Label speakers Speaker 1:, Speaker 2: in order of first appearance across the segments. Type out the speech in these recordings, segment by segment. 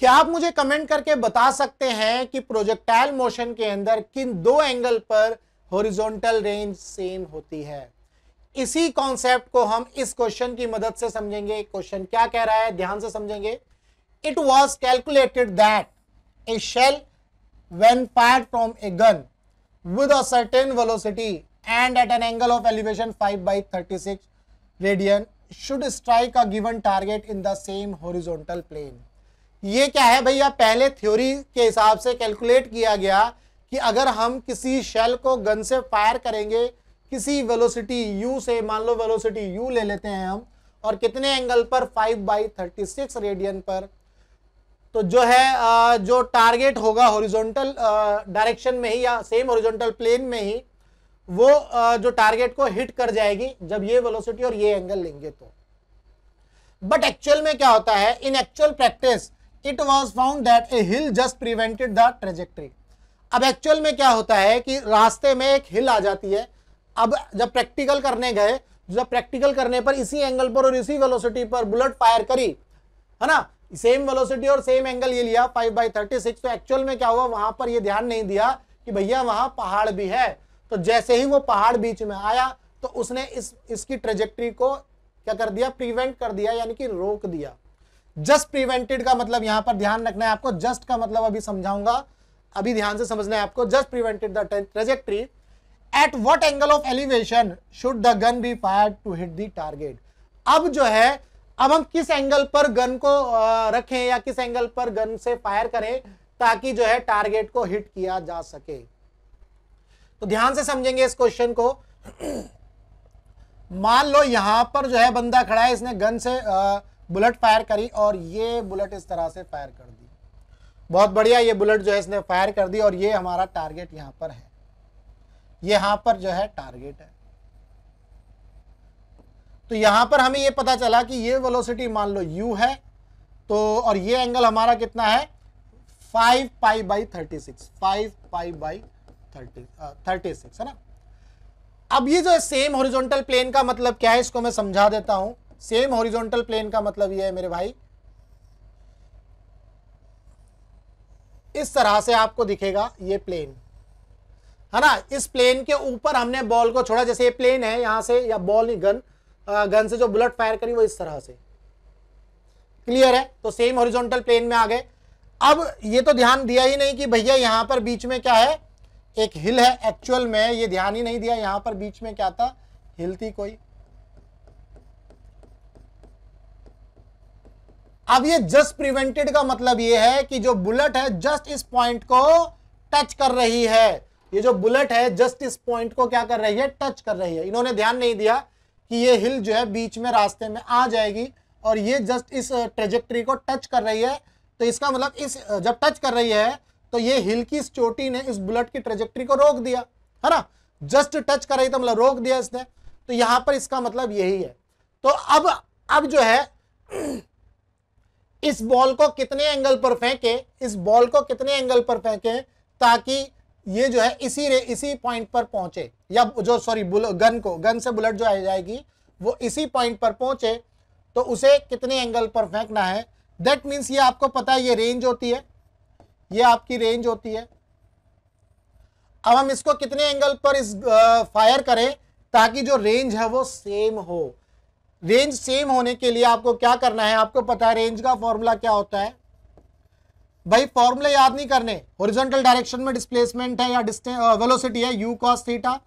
Speaker 1: क्या आप मुझे कमेंट करके बता सकते हैं कि प्रोजेक्टाइल मोशन के अंदर किन दो एंगल पर हॉरिजॉन्टल रेंज सेम होती है इसी कॉन्सेप्ट को हम इस क्वेश्चन की मदद से समझेंगे क्वेश्चन क्या कह रहा है ध्यान से समझेंगे it was calculated that a shell when fire from a gun with certain velocity and at an angle of elevation five by thirty six radian should strike a given target in the same horizontal plane ये क्या है भैया पहले theory के हिसाब से calculate किया गया कि अगर हम किसी शेल को गन से फायर करेंगे किसी वेलोसिटी यू से मान लो वेलोसिटी यू ले लेते हैं हम और कितने एंगल पर 5 बाई थर्टी सिक्स रेडियन पर तो जो है जो टारगेट होगा हॉरिजॉन्टल डायरेक्शन में ही या सेम हॉरिजॉन्टल प्लेन में ही वो जो टारगेट को हिट कर जाएगी जब ये वेलोसिटी और ये एंगल लेंगे तो बट एक्चुअल में क्या होता है in actual practice it was found that a hill just prevented the trajectory अब एक्चुअल में क्या होता है कि रास्ते में एक हिल आ जाती है अब जब प्रैक्टिकल करने गए जब प्रैक्टिकल करने पर इसी एंगल पर और इसी वेलोसिटी पर बुलेट फायर करी है ना सेम वेलोसिटी और सेम एंगल ये लिया फाइव बाई थर्टी सिक्स तो एक्चुअल में क्या हुआ वहां पर ये ध्यान नहीं दिया कि भैया वहां पहाड़ भी है तो जैसे ही वो पहाड़ बीच में आया तो उसने इस इसकी ट्रेजेक्ट्री को क्या कर दिया प्रिवेंट कर दिया यानी कि रोक दिया जस्ट प्रिवेंटेड का मतलब यहां पर ध्यान रखना है आपको जस्ट का मतलब अभी समझाऊंगा अभी ध्यान से समझना है आपको just prevented the trajectory at what angle of elevation should the gun be fire to hit the target अब जो है अब हम किस एंगल पर गन को रखें या किस एंगल पर गन से फायर करें ताकि जो है टारगेट को हिट किया जा सके तो ध्यान से समझेंगे इस क्वेश्चन को मान लो यहां पर जो है बंदा खड़ा है इसने गन से बुलेट फायर करी और ये बुलेट इस तरह से फायर कर दी बहुत बढ़िया ये बुलेट जो है इसने फायर कर दी और ये हमारा टारगेट यहाँ पर है यहाँ पर जो है टारगेट है तो यहाँ पर हमें ये पता चला कि ये वेलोसिटी मान लो u है तो और ये एंगल हमारा कितना है five pi by thirty six five pi by thirty thirty six है ना अब ये जो सेम हॉरिजॉन्टल प्लेन का मतलब क्या है इसको मैं समझा देता हूं सेम हॉरिजॉन्टल प्लेन का मतलब यह है मेरे भाई इस तरह से आपको दिखेगा ये प्लेन है ना इस प्लेन के ऊपर हमने बॉल को छोड़ा जैसे ये प्लेन है यहां से या बॉल नहीं गन गन से जो बुलेट फायर करी वो इस तरह से क्लियर है तो सेम हॉरिजॉन्टल प्लेन में आ गए अब ये तो ध्यान दिया ही नहीं कि भैया यहां पर बीच में क्या है एक हिल है एक्चुअल में ये ध्यान ही नहीं दिया यहां पर बीच में क्या था हिल थी कोई अब ये जस्ट प्रिवेंटेड का मतलब ये है कि जो बुलेट है जस्ट इस पॉइंट को टच कर रही है ये जो बुलेट है जस्ट इस पॉइंट को क्या कर रही है टच कर रही है इन्होंने ध्यान नहीं दिया कि ये हिल जो है बीच में रास्ते में आ जाएगी और ये जस्ट इस ट्रेजेक्ट्री को टच कर रही है तो इसका मतलब इस जब टच कर रही है तो ये हिल की इस चोटी ने इस बुलेट की ट्रेजेक्ट्री को रोक दिया है ना जस्ट टच कर रही था तो मतलब रोक दिया इसने तो यहां पर इसका मतलब यही है तो अब अब जो है इस बॉल को कितने एंगल पर फेंके इस बॉल को कितने एंगल पर फेंके ताकि ये जो है इसी रे इसी पॉइंट पर पहुंचे या जो सॉरी गन को गन से बुलेट जो आ जाएगी वो इसी पॉइंट पर पहुंचे तो उसे कितने एंगल पर फेंकना है दैट मीन्स ये आपको पता है ये रेंज होती है ये आपकी रेंज होती है अब हम इसको कितने एंगल पर इस फायर करें ताकि जो रेंज है वो सेम हो रेंज सेम होने के लिए आपको क्या करना है आपको पता है रेंज का फॉर्मूला क्या होता है भाई फॉर्मूला याद नहीं करने ओरिजेंटल डायरेक्शन में डिस्प्लेसमेंट है या वेलोसिटी है u cos theta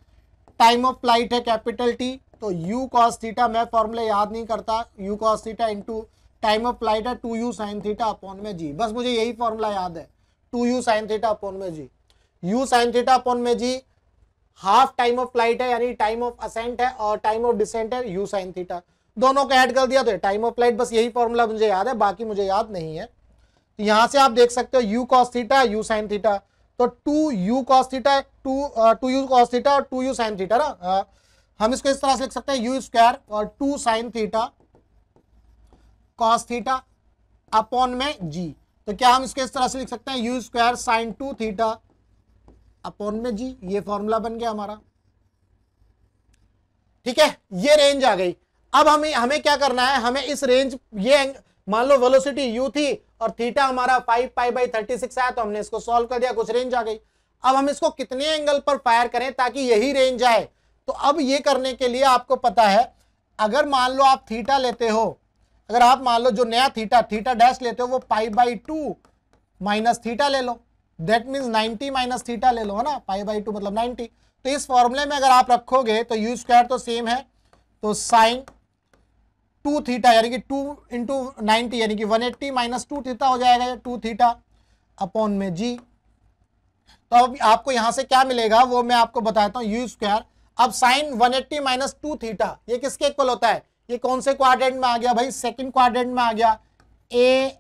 Speaker 1: time of flight है कैपिटल टी तो यू कॉस थीटा मैं फॉर्मूला याद नहीं करता u cos theta into time of flight है two u sine theta upon में जी बस मुझे यही फॉर्मूला याद है two u sine theta upon में g u sine theta upon में g half time of flight है यानी टाइम ऑफ असेंट है और टाइम ऑफ डिसेंट है यू साइन थीटा दोनों को ऐड कर दिया तो टाइम ऑफ फ्लाइट बस यही फॉर्मूला मुझे याद है बाकी मुझे याद नहीं है तो से आप देख सकते हो u cos theta u sine theta तो two u cos theta two two u cos theta और टू यू साइन थीटा ना आ, uh, हम इसको इस तरह से लिख सकते हैं यू स्क्वायर और two sine theta cos theta upon में जी तो क्या हम इसको इस तरह से लिख सकते हैं u square sine two theta upon में जी ये फॉर्मूला बन गया हमारा ठीक है ये रेंज आ गई अब हमें हमें क्या करना है हमें इस रेंज ये मान लो वेलोसिटी यू थी और थीटा हमारा five pi by thirty six आया तो हमने इसको सॉल्व कर दिया कुछ रेंज आ गई अब हम इसको कितने एंगल पर फायर करें ताकि यही रेंज आए तो अब ये करने के लिए आपको पता है अगर मान लो आप थीटा लेते हो अगर आप मान लो जो नया थीटा थीटा डैश लेते हो वो pi by two minus theta ले लो that means ninety minus theta ले लो है ना पाई बाई टू मतलब नाइनटी तो इस फॉर्मूले में अगर आप रखोगे तो यू स्क्वायर तो सेम है तो साइन टू थीटा यानी कि टू इंटू नाइनटी यानी कि one eighty minus two theta हो जाएगा टू थीटा अपॉन में जी तो अब आपको यहां से क्या मिलेगा वो मैं आपको बताता हूँ यू स्क्वायर अब sine one eighty minus two theta ये किसके इक्वल होता है ये कौन से क्वाड्रेंट में आ गया भाई सेकंड क्वाड्रेंट में आ गया A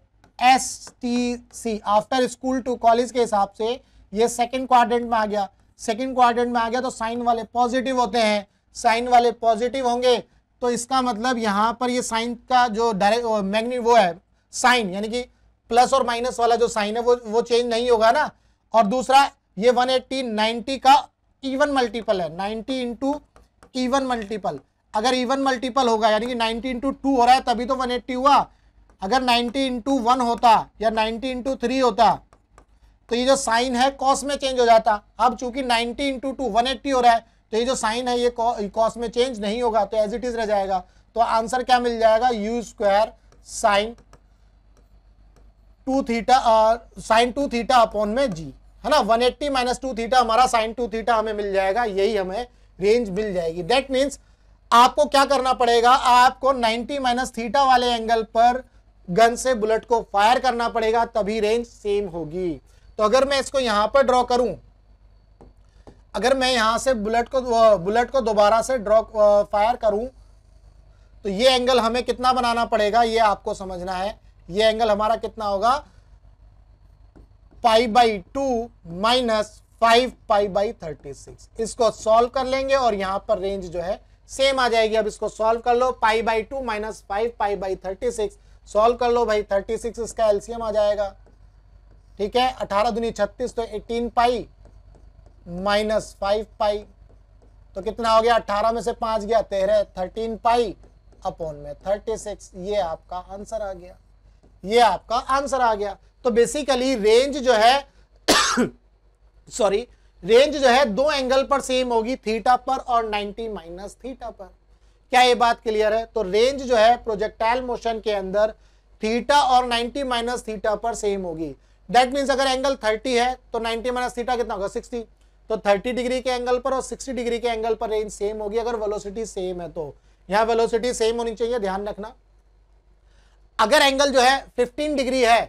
Speaker 1: S T C after school to college के हिसाब से ये सेकंड क्वाड्रेंट में आ गया सेकंड क्वाड्रेंट में आ गया तो साइन वाले पॉजिटिव होते हैं साइन वाले पॉजिटिव होंगे तो इसका मतलब यहाँ पर ये साइन का जो डायरेक्ट मैग्नि वो है साइन यानी कि प्लस और माइनस वाला जो साइन है वो वो चेंज नहीं होगा ना और दूसरा ये 180 90 का इवन मल्टीपल है 90 इंटू इवन मल्टीपल अगर इवन मल्टीपल होगा यानी कि 90 इंटू टू हो रहा है तभी तो 180 हुआ अगर 90 इंटू वन होता या 90 इंटू थ्री होता तो ये जो साइन है कॉस में चेंज हो जाता अब चूंकि 90 इंटू टू वन हो रहा है तो ये जो साइन है ये कॉस में चेंज नहीं होगा तो एज इट इज रह जाएगा तो आंसर क्या मिल जाएगा u square sine two theta sine two theta upon में जी है ना 180 एट्टी माइनस टू थीटा हमारा साइन टू थीटा हमें मिल जाएगा यही हमें रेंज मिल जाएगी दैट मीन्स आपको क्या करना पड़ेगा आपको 90 माइनस थीटा वाले एंगल पर गन से बुलेट को फायर करना पड़ेगा तभी रेंज सेम होगी तो अगर मैं इसको यहां पर ड्रॉ करूं अगर मैं यहां से बुलेट को बुलेट को दोबारा से ड्रॉ फायर करूं तो ये एंगल हमें कितना बनाना पड़ेगा ये आपको समझना है ये एंगल हमारा कितना होगा pi by two minus five pi by thirty six इसको सॉल्व कर लेंगे और यहां पर रेंज जो है सेम आ जाएगी अब इसको सॉल्व कर लो pi by two minus five pi by thirty six solve कर लो भाई थर्टी सिक्स इसका एलसीएम आ जाएगा ठीक है अठारह दुनी छत्तीस तो eighteen pi minus five pi तो कितना हो गया अठारह में से पांच गया तेरह थर्टीन पाई अपॉन में थर्टी सिक्स ये आपका आंसर आ गया ये आपका आंसर आ गया तो बेसिकली रेंज जो है सॉरी रेंज जो है दो एंगल पर सेम होगी थीटा पर और 90 माइनस थीटा पर क्या ये बात क्लियर है तो रेंज जो है प्रोजेक्टाइल मोशन के अंदर थीटा और 90 माइनस थीटा पर सेम होगी दैट मीन्स अगर एंगल 30 है तो 90 माइनस थीटा कितना होगा सिक्सटी तो 30 डिग्री के एंगल पर और 60 डिग्री के एंगल पर रेंज सेम होगी अगर वेलोसिटी सेम है तो यहां वेलोसिटी सेम होनी चाहिए ध्यान रखना अगर एंगल जो है 15 डिग्री है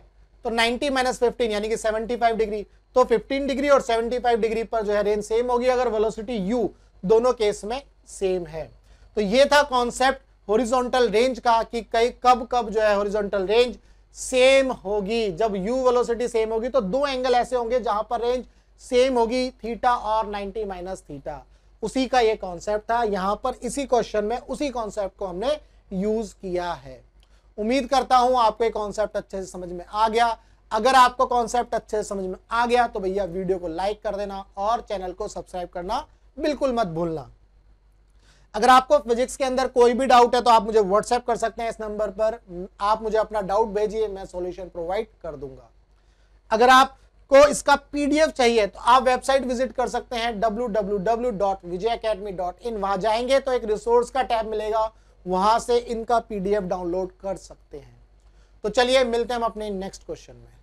Speaker 1: तो 90 माइनस फिफ्टीन यानी कि 75 डिग्री तो 15 डिग्री और 75 डिग्री पर जो है रेंज सेम होगी अगर वेलोसिटी u दोनों केस में सेम है तो ये था कॉन्सेप्ट हॉरिजॉन्टल रेंज का कि कई कब कब जो है हॉरिजॉन्टल रेंज सेम होगी जब u वेलोसिटी सेम होगी तो दो एंगल ऐसे होंगे जहां पर रेंज सेम होगी थीटा और 90 माइनस थीटा उसी का ये कॉन्सेप्ट था यहाँ पर इसी क्वेश्चन में उसी कॉन्सेप्ट को हमने यूज किया है उम्मीद करता हूँ आपको ये कॉन्सेप्ट अच्छे से समझ में आ गया अगर आपको कॉन्सेप्ट अच्छे से समझ में आ गया तो भैया वीडियो को लाइक कर देना और चैनल को सब्सक्राइब करना बिल्कुल मत भूलना अगर आपको फिजिक्स के अंदर कोई भी डाउट है तो आप मुझे व्हाट्सएप कर सकते हैं इस नंबर पर आप मुझे अपना डाउट भेजिए मैं सॉल्यूशन प्रोवाइड कर दूंगा अगर आप को इसका पीडीएफ चाहिए तो आप वेबसाइट विजिट कर सकते हैं www.vijayacademy.in वहां जाएंगे तो एक रिसोर्स का टैब मिलेगा वहां से इनका पीडीएफ डाउनलोड कर सकते हैं तो चलिए मिलते हैं हम अपने नेक्स्ट क्वेश्चन में